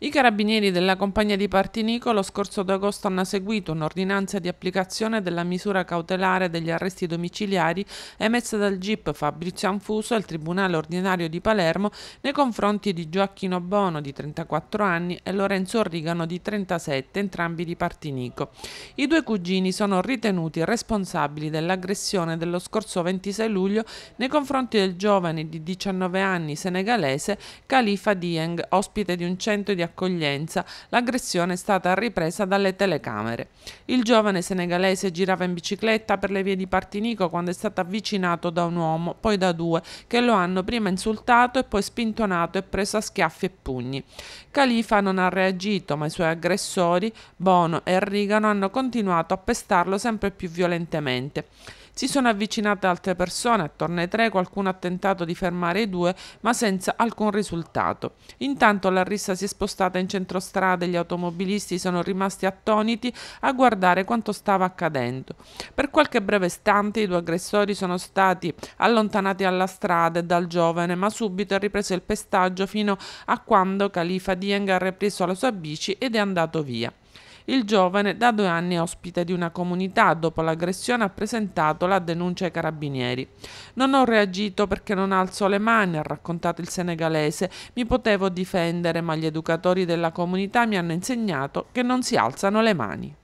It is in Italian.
I carabinieri della compagnia di Partinico lo scorso d'agosto hanno seguito un'ordinanza di applicazione della misura cautelare degli arresti domiciliari emessa dal GIP Fabrizio Anfuso al Tribunale Ordinario di Palermo nei confronti di Gioacchino Bono di 34 anni e Lorenzo Rigano di 37, entrambi di Partinico. I due cugini sono ritenuti responsabili dell'aggressione dello scorso 26 luglio nei confronti del giovane di 19 anni senegalese Khalifa Dieng, ospite di un centro di accoglienza, l'aggressione è stata ripresa dalle telecamere. Il giovane senegalese girava in bicicletta per le vie di Partinico quando è stato avvicinato da un uomo, poi da due, che lo hanno prima insultato e poi spintonato e preso a schiaffi e pugni. Califa non ha reagito, ma i suoi aggressori, Bono e Rigano, hanno continuato a pestarlo sempre più violentemente. Si sono avvicinate altre persone, attorno ai tre qualcuno ha tentato di fermare i due, ma senza alcun risultato. Intanto la rissa si è spostata in centrostrada e gli automobilisti sono rimasti attoniti a guardare quanto stava accadendo. Per qualche breve istante i due aggressori sono stati allontanati dalla strada e dal giovane, ma subito è ripreso il pestaggio fino a quando Khalifa Dieng ha ripreso la sua bici ed è andato via. Il giovane da due anni ospite di una comunità, dopo l'aggressione ha presentato la denuncia ai carabinieri. Non ho reagito perché non alzo le mani, ha raccontato il senegalese, mi potevo difendere ma gli educatori della comunità mi hanno insegnato che non si alzano le mani.